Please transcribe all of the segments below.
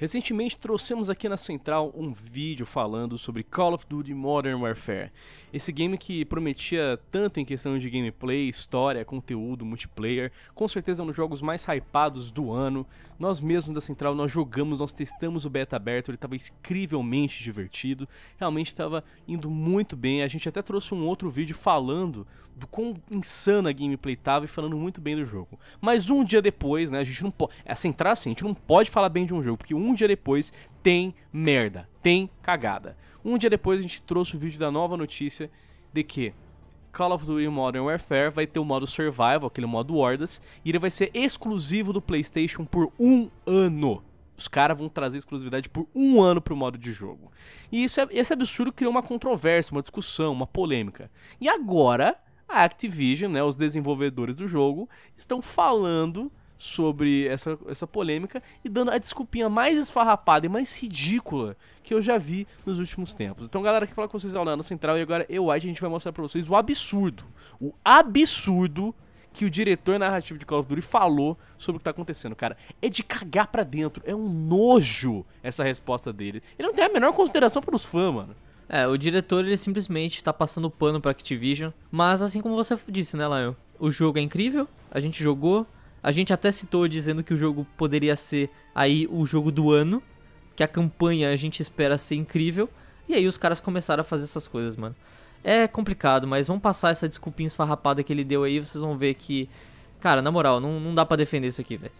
Recentemente trouxemos aqui na Central um vídeo falando sobre Call of Duty Modern Warfare. Esse game que prometia tanto em questão de gameplay, história, conteúdo, multiplayer, com certeza é um dos jogos mais hypados do ano. Nós mesmos da Central nós jogamos, nós testamos o beta aberto, ele estava incrivelmente divertido, realmente estava indo muito bem. A gente até trouxe um outro vídeo falando do quão insana a gameplay estava e falando muito bem do jogo. Mas um dia depois, né, a gente não pode, essa Central assim, a gente não pode falar bem de um jogo, porque um um dia depois tem merda, tem cagada. Um dia depois a gente trouxe o vídeo da nova notícia de que Call of Duty Modern Warfare vai ter o modo Survival, aquele modo Hordas, e ele vai ser exclusivo do PlayStation por um ano. Os caras vão trazer exclusividade por um ano pro modo de jogo. E isso é, esse absurdo criou uma controvérsia, uma discussão, uma polêmica. E agora, a Activision, né, os desenvolvedores do jogo, estão falando sobre essa, essa polêmica e dando a desculpinha mais esfarrapada e mais ridícula que eu já vi nos últimos tempos. Então, galera, que fala com vocês é o Central e agora eu acho a gente vai mostrar para vocês o absurdo, o absurdo que o diretor narrativo de Call of Duty falou sobre o que tá acontecendo, cara. É de cagar pra dentro, é um nojo essa resposta dele. Ele não tem a menor consideração pelos fãs, mano. É, o diretor ele simplesmente tá passando pano pra Activision, mas assim como você disse, né, Lion? O jogo é incrível, a gente jogou, a gente até citou dizendo que o jogo poderia ser aí o jogo do ano, que a campanha a gente espera ser incrível, e aí os caras começaram a fazer essas coisas, mano. É complicado, mas vamos passar essa desculpinha esfarrapada que ele deu aí, vocês vão ver que, cara, na moral, não, não dá para defender isso aqui, velho.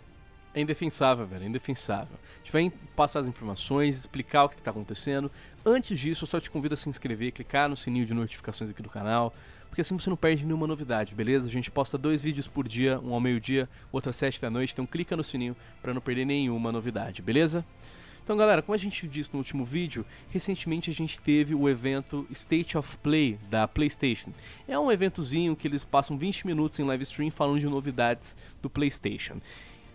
É indefensável, velho, é indefensável. A gente vai passar as informações, explicar o que, que tá acontecendo. Antes disso, eu só te convido a se inscrever, clicar no sininho de notificações aqui do canal, porque assim você não perde nenhuma novidade, beleza? A gente posta dois vídeos por dia, um ao meio-dia, outro às 7 da noite, então clica no sininho para não perder nenhuma novidade, beleza? Então, galera, como a gente disse no último vídeo, recentemente a gente teve o evento State of Play da PlayStation. É um eventozinho que eles passam 20 minutos em live stream falando de novidades do PlayStation.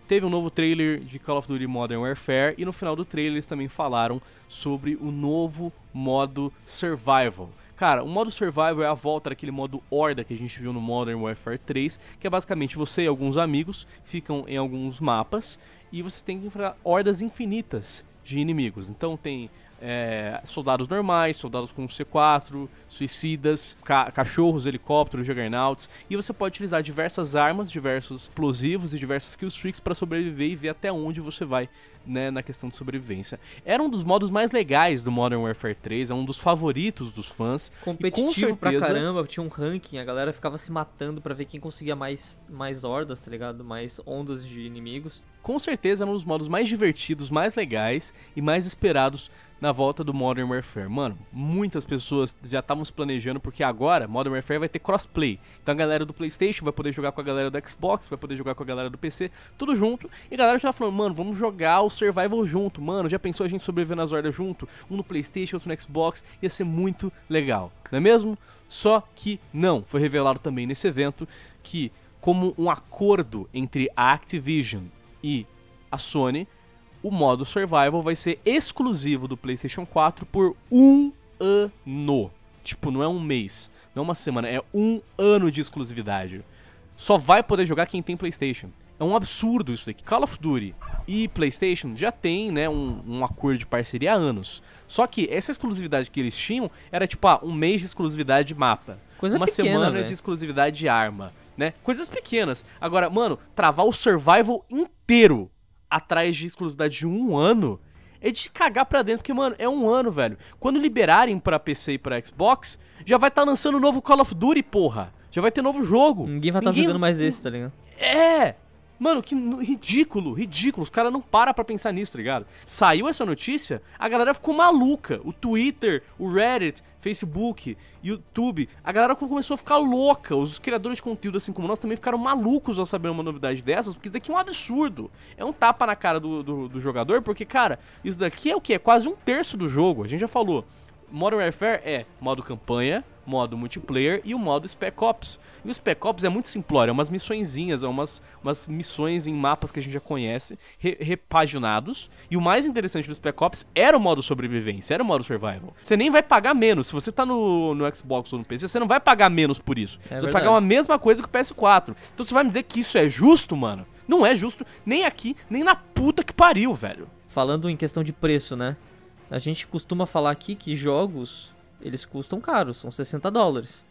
Teve um novo trailer de Call of Duty Modern Warfare e no final do trailer eles também falaram sobre o novo modo Survival Cara, o modo survival é a volta daquele modo horda que a gente viu no Modern Warfare 3, que é basicamente você e alguns amigos ficam em alguns mapas e vocês têm que enfrentar hordas infinitas de inimigos. Então tem é, soldados normais, soldados com C4, suicidas, ca cachorros, helicópteros, juggernauts. E você pode utilizar diversas armas, diversos explosivos e diversos killstreaks para sobreviver e ver até onde você vai né, na questão de sobrevivência. Era um dos modos mais legais do Modern Warfare 3, é um dos favoritos dos fãs. Competitivo e com certeza... pra caramba, tinha um ranking, a galera ficava se matando para ver quem conseguia mais, mais hordas, tá ligado? Mais ondas de inimigos com certeza é um dos modos mais divertidos, mais legais e mais esperados na volta do Modern Warfare. Mano, muitas pessoas já estavam planejando, porque agora Modern Warfare vai ter crossplay. Então a galera do PlayStation vai poder jogar com a galera do Xbox, vai poder jogar com a galera do PC, tudo junto. E a galera já falou, mano, vamos jogar o Survival junto. Mano, já pensou a gente sobreviver nas hordas junto? Um no PlayStation, outro no Xbox. Ia ser muito legal, não é mesmo? Só que não. Foi revelado também nesse evento que, como um acordo entre a Activision e a Sony, o modo Survival vai ser exclusivo do PlayStation 4 por um ano. Tipo, não é um mês, não é uma semana, é um ano de exclusividade. Só vai poder jogar quem tem PlayStation. É um absurdo isso daqui. Call of Duty e PlayStation já tem, né, um, um, acordo de parceria há anos. Só que essa exclusividade que eles tinham era tipo, ah, um mês de exclusividade de mapa. Coisa uma pequena, semana véio. de exclusividade de arma né? Coisas pequenas. Agora, mano, travar o survival inteiro atrás de exclusividade de um ano é de cagar pra dentro, porque, mano, é um ano, velho. Quando liberarem pra PC e pra Xbox, já vai estar tá lançando novo Call of Duty, porra. Já vai ter novo jogo. Ninguém vai estar tá Ninguém... jogando mais esse, tá ligado? É! Mano, que ridículo, ridículo. Os caras não param pra pensar nisso, tá ligado? Saiu essa notícia, a galera ficou maluca. O Twitter, o Reddit, Facebook, YouTube. A galera começou a ficar louca. Os criadores de conteúdo, assim como nós, também ficaram malucos ao saber uma novidade dessas, porque isso daqui é um absurdo. É um tapa na cara do, do, do jogador, porque, cara, isso daqui é o que? É quase um terço do jogo. A gente já falou. Modern Warfare é modo campanha, modo multiplayer e o modo Spec Ops. E o Spec Ops é muito simplório, é umas missõezinhas, é umas, umas missões em mapas que a gente já conhece, re repaginados. E o mais interessante do Spec Ops era o modo sobrevivência, era o modo survival. Você nem vai pagar menos. Se você tá no, no Xbox ou no PC, você não vai pagar menos por isso. É você verdade. vai pagar a mesma coisa que o PS4. Então você vai me dizer que isso é justo, mano? Não é justo, nem aqui, nem na puta que pariu, velho. Falando em questão de preço, né? A gente costuma falar aqui que jogos, eles custam caros, são 60 dólares.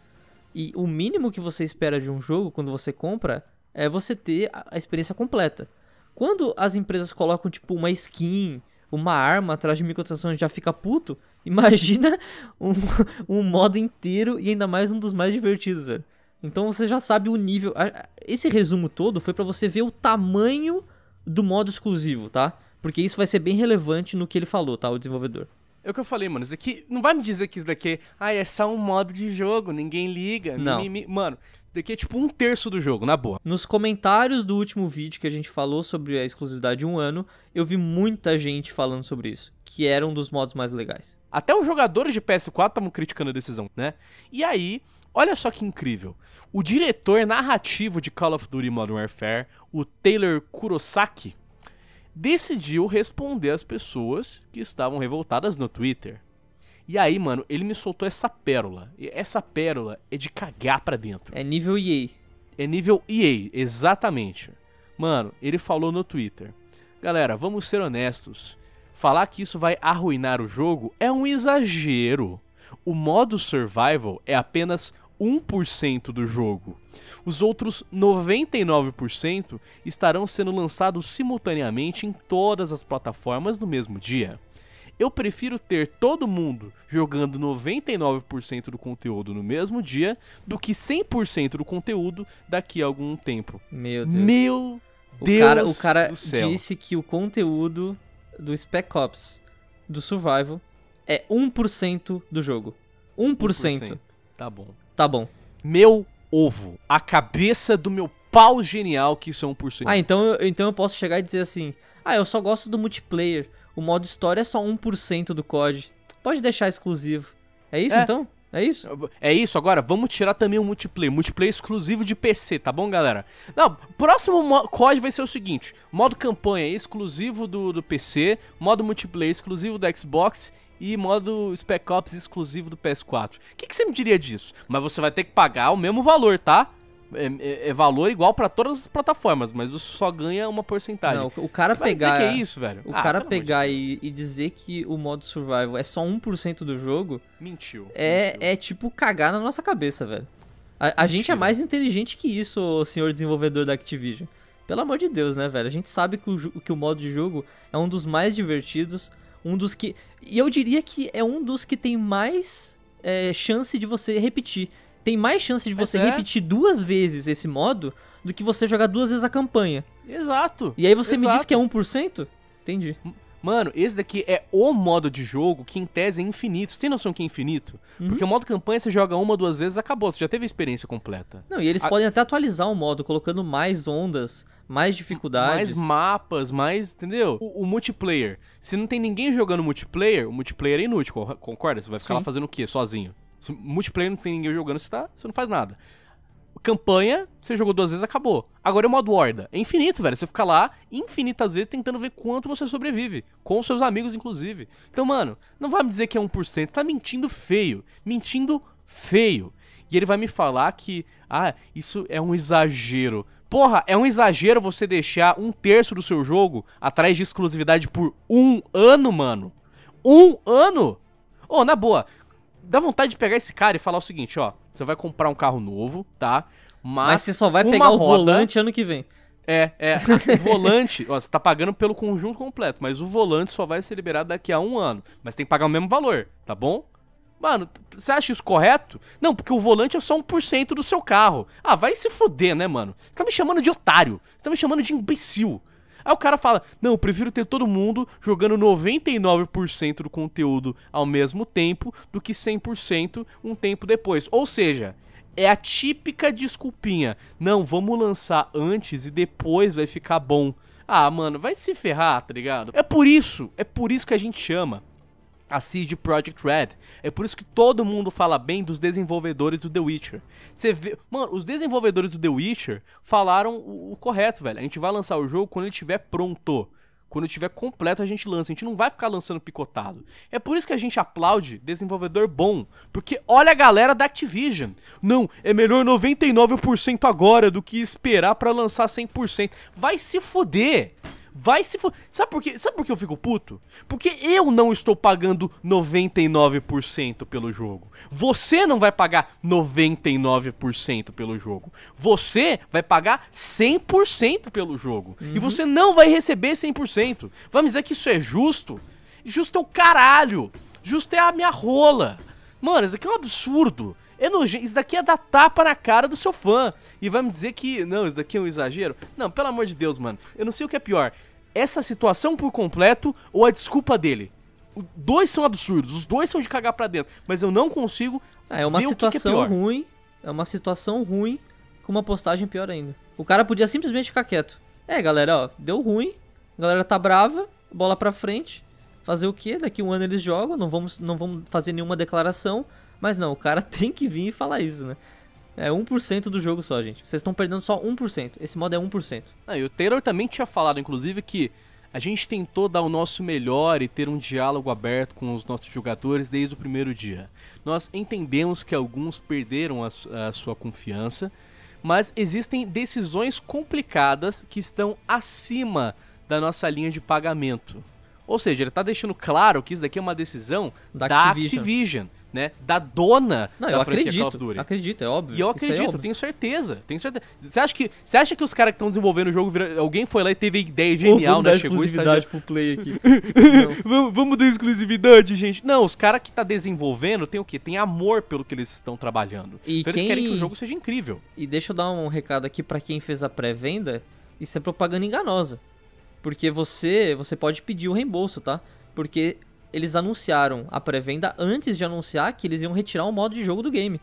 E o mínimo que você espera de um jogo quando você compra é você ter a experiência completa. Quando as empresas colocam tipo uma skin, uma arma atrás de microtransações já fica puto, imagina um, um modo inteiro e ainda mais um dos mais divertidos, velho. Então você já sabe o nível. Esse resumo todo foi para você ver o tamanho do modo exclusivo, tá? Porque isso vai ser bem relevante no que ele falou, tá? O desenvolvedor. É o que eu falei, mano. Isso aqui. Não vai me dizer que isso daqui ah, é só um modo de jogo, ninguém liga. Não. Mano, isso daqui é tipo um terço do jogo, na boa. Nos comentários do último vídeo que a gente falou sobre a exclusividade de um ano, eu vi muita gente falando sobre isso. Que era um dos modos mais legais. Até os jogadores de PS4 estavam criticando a decisão, né? E aí, olha só que incrível. O diretor narrativo de Call of Duty Modern Warfare, o Taylor Kurosaki decidiu responder às pessoas que estavam revoltadas no Twitter. E aí, mano, ele me soltou essa pérola. E essa pérola é de cagar pra dentro. É nível EA. É nível EA, exatamente. Mano, ele falou no Twitter: Galera, vamos ser honestos. Falar que isso vai arruinar o jogo é um exagero. O modo survival é apenas 1% do jogo. Os outros 99% estarão sendo lançados simultaneamente em todas as plataformas no mesmo dia. Eu prefiro ter todo mundo jogando 99% do conteúdo no mesmo dia do que 100% do conteúdo daqui a algum tempo. Meu Deus. Meu o Deus cara, o cara disse que o conteúdo do Spec Ops do Survival é 1% do jogo. 1%. 1%. Tá bom. Tá bom. Meu ovo. A cabeça do meu pau genial que isso é 1%. Ah, então, então eu posso chegar e dizer assim: Ah, eu só gosto do multiplayer. O modo história é só 1% do COD. Pode deixar exclusivo. É isso é. então? É isso? É isso, agora vamos tirar também o multiplayer. Multiplayer exclusivo de PC, tá bom, galera? Não, próximo código vai ser o seguinte: modo campanha exclusivo do, do PC, modo multiplayer exclusivo do Xbox e modo Spec Ops exclusivo do PS4. O que, que você me diria disso? Mas você vai ter que pagar o mesmo valor, tá? É, é, é, valor igual para todas as plataformas, mas você só ganha uma porcentagem. Não, o cara pegar. Dizer que é isso, velho. O ah, cara pegar e, e, dizer que o modo survival é só 1% do jogo. Mentiu. É, mentiu. é tipo cagar na nossa cabeça, velho. A, a gente é mais inteligente que isso, senhor desenvolvedor da Activision. Pelo amor de Deus, né, velho? A gente sabe que o, que o modo de jogo é um dos mais divertidos, um dos que. E eu diria que é um dos que tem mais é, chance de você repetir tem mais chance de você é. repetir duas vezes esse modo do que você jogar duas vezes a campanha. Exato. E aí você exato. me diz que é 1%? Entendi. Mano, esse daqui é o modo de jogo que em tese é infinito. Você tem noção que é infinito? Uhum. Porque o modo campanha você joga uma, duas vezes, acabou. Você já teve a experiência completa. Não, e eles a... podem até atualizar o modo, colocando mais ondas, mais dificuldades. Mais mapas, mais. Entendeu? O, o, multiplayer. Se não tem ninguém jogando multiplayer, o multiplayer é inútil, concorda? Você vai ficar Sim. lá fazendo o quê? Sozinho. Se multiplayer não tem ninguém jogando, você, tá, você não faz nada. Campanha, você jogou duas vezes, acabou. Agora é o modo horda. É infinito, velho. Você fica lá infinitas vezes tentando ver quanto você sobrevive. Com seus amigos, inclusive. Então, mano, não vai me dizer que é 1%. Tá mentindo feio. Mentindo feio. E ele vai me falar que, ah, isso é um exagero. Porra, é um exagero você deixar um terço do seu jogo atrás de exclusividade por um ano, mano. Um ano? Ô, oh, na boa, dá vontade de pegar esse cara e falar o seguinte, ó, você vai comprar um carro novo, tá? Mas, mas você só vai pegar roda... o volante ano que vem. É, é. o volante, ó, você tá pagando pelo conjunto completo, mas o volante só vai ser liberado daqui a um ano. Mas tem que pagar o mesmo valor, tá bom? Mano, você acha isso correto? Não, porque o volante é só 1% do seu carro. Ah, vai se fuder, né, mano? Você tá me chamando de otário. Você tá me chamando de imbecil. Aí o cara fala: Não, eu prefiro ter todo mundo jogando 99% do conteúdo ao mesmo tempo do que 100% um tempo depois. Ou seja, é a típica desculpinha. Não, vamos lançar antes e depois vai ficar bom. Ah, mano, vai se ferrar, tá ligado? É por isso, é por isso que a gente chama a CD Project Red. É por isso que todo mundo fala bem dos desenvolvedores do The Witcher. Você vê, mano, os desenvolvedores do The Witcher falaram o, o correto, velho. A gente vai lançar o jogo quando ele estiver pronto. Quando estiver completo, a gente lança. A gente não vai ficar lançando picotado. É por isso que a gente aplaude desenvolvedor bom. Porque olha a galera da Activision. Não, é melhor 99% agora do que esperar para lançar 100%. Vai se fuder! Vai se for. Sabe por quê? Sabe por que eu fico puto? Porque eu não estou pagando 99% pelo jogo. Você não vai pagar 99% pelo jogo. Você vai pagar 100% pelo jogo. Uhum. E você não vai receber 100%. Vamos dizer que isso é justo? Justo é o caralho. Justo é a minha rola. Mano, isso aqui é um absurdo. É Elogia, isso daqui é dar tapa na cara do seu fã. E vai me dizer que, não, isso daqui é um exagero. Não, pelo amor de Deus, mano. Eu não sei o que é pior. Essa situação por completo ou a desculpa dele? Os dois são absurdos, os dois são de cagar pra dentro. Mas eu não consigo. Ah, é uma situação que que é ruim. É uma situação ruim com uma postagem pior ainda. O cara podia simplesmente ficar quieto. É, galera, ó, deu ruim. A galera tá brava, bola pra frente. Fazer o quê? Daqui um ano eles jogam, não vamos, não vamos fazer nenhuma declaração. Mas não, o cara tem que vir e falar isso, né? É 1% do jogo só, gente. Vocês estão perdendo só 1%. Esse modo é 1%. Ah, e o Taylor também tinha falado, inclusive, que a gente tentou dar o nosso melhor e ter um diálogo aberto com os nossos jogadores desde o primeiro dia. Nós entendemos que alguns perderam a, a sua confiança, mas existem decisões complicadas que estão acima da nossa linha de pagamento. Ou seja, ele está deixando claro que isso daqui é uma decisão da, da Activision. Activision né, da dona Não, da eu acredito, acredito, é óbvio. E eu é acredito, é tenho certeza, tenho certeza. Você acha que, você acha que os caras que estão desenvolvendo o jogo, vira... alguém foi lá e teve ideia genial, né, chegou exclusividade pro play aqui. vamos, vamos dar exclusividade, gente. Não, os caras que tá desenvolvendo tem o quê? Tem amor pelo que eles estão trabalhando. E então quem... eles querem que o jogo seja incrível. E deixa eu dar um recado aqui para quem fez a pré-venda, isso é propaganda enganosa. Porque você, você pode pedir o reembolso, tá? Porque eles anunciaram a pré-venda antes de anunciar que eles iam retirar o modo de jogo do game.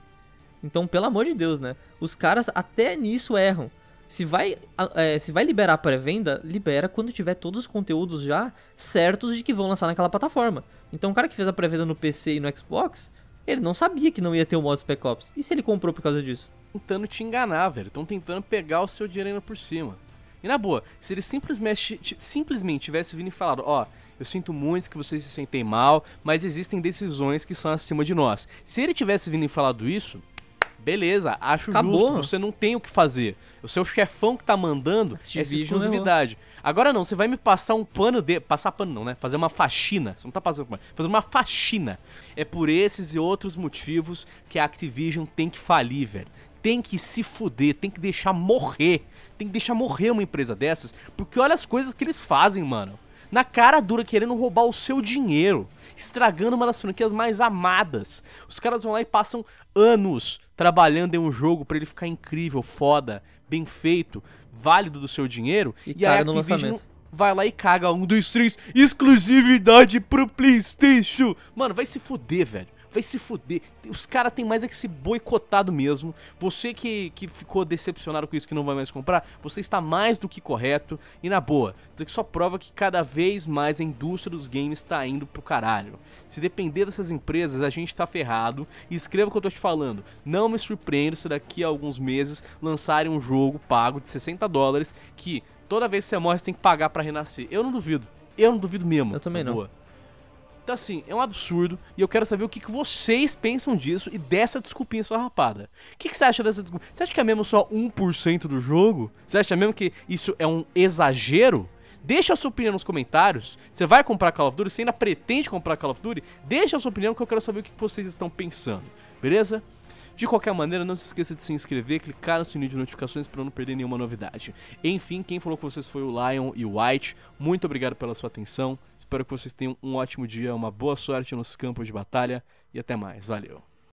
Então, pelo amor de Deus, né? Os caras até nisso erram. Se vai, é, se vai liberar a pré-venda, libera quando tiver todos os conteúdos já certos de que vão lançar naquela plataforma. Então, o cara que fez a pré-venda no PC e no Xbox, ele não sabia que não ia ter o modo Spec Ops. E se ele comprou por causa disso? Tentando te enganar, velho. Estão tentando pegar o seu dinheiro por cima. E na boa, se ele simplesmente, simplesmente tivesse vindo e falado, ó, eu sinto muito que vocês se sentem mal, mas existem decisões que são acima de nós. Se ele tivesse vindo e falado isso, beleza, acho Acabou. justo, você não tem o que fazer. O seu chefão que tá mandando é essa exclusividade. Agora não, você vai me passar um pano de. Passar pano não, né? Fazer uma faxina. Você não tá passando pano. Fazer uma faxina. É por esses e outros motivos que a Activision tem que falir, velho. Tem que se fuder, tem que deixar morrer. Tem que deixar morrer uma empresa dessas. Porque olha as coisas que eles fazem, mano na cara dura querendo roubar o seu dinheiro, estragando uma das franquias mais amadas. Os caras vão lá e passam anos trabalhando em um jogo para ele ficar incrível, foda, bem feito, válido do seu dinheiro. E, e aí no Activision lançamento. vai lá e caga um, dos três, exclusividade pro PlayStation. Mano, vai se fuder, velho vai se fuder. Os caras têm mais é que se boicotado mesmo. Você que, que ficou decepcionado com isso, que não vai mais comprar, você está mais do que correto. E na boa, isso aqui só prova que cada vez mais a indústria dos games está indo pro caralho. Se depender dessas empresas, a gente está ferrado. E escreva o que eu tô te falando. Não me surpreendo se daqui a alguns meses lançarem um jogo pago de 60 dólares que toda vez que você morre você tem que pagar para renascer. Eu não duvido. Eu não duvido mesmo. Eu também não. Boa. Então, assim, é um absurdo e eu quero saber o que, que vocês pensam disso e dessa desculpinha sua rapada O que, que você acha dessa desculpinha? Você acha que é mesmo só 1% do jogo? Você acha mesmo que isso é um exagero? Deixa a sua opinião nos comentários. Você vai comprar Call of Duty? Você ainda pretende comprar Call of Duty? Deixa a sua opinião que eu quero saber o que vocês estão pensando. Beleza? De qualquer maneira, não se esqueça de se inscrever, clicar no sininho de notificações para não perder nenhuma novidade. Enfim, quem falou com vocês foi o Lion e o White. Muito obrigado pela sua atenção. Espero que vocês tenham um ótimo dia, uma boa sorte nos campos de batalha e até mais. Valeu.